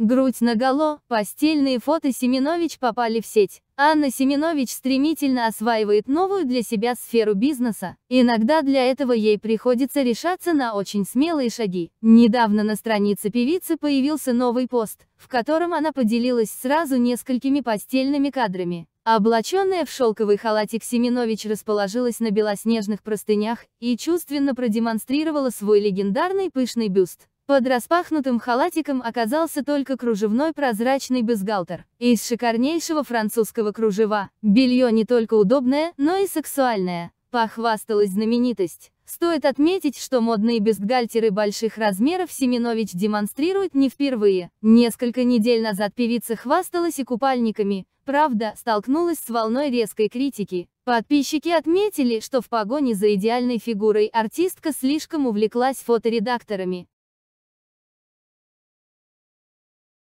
Грудь наголо, постельные фото Семенович попали в сеть. Анна Семенович стремительно осваивает новую для себя сферу бизнеса. Иногда для этого ей приходится решаться на очень смелые шаги. Недавно на странице певицы появился новый пост, в котором она поделилась сразу несколькими постельными кадрами. Облаченная в шелковый халатик Семенович расположилась на белоснежных простынях и чувственно продемонстрировала свой легендарный пышный бюст. Под распахнутым халатиком оказался только кружевной прозрачный бюстгальтер. Из шикарнейшего французского кружева. Белье не только удобное, но и сексуальное. Похвасталась знаменитость. Стоит отметить, что модные бюстгальтеры больших размеров Семенович демонстрирует не впервые. Несколько недель назад певица хвасталась и купальниками, правда, столкнулась с волной резкой критики. Подписчики отметили, что в погоне за идеальной фигурой артистка слишком увлеклась фоторедакторами.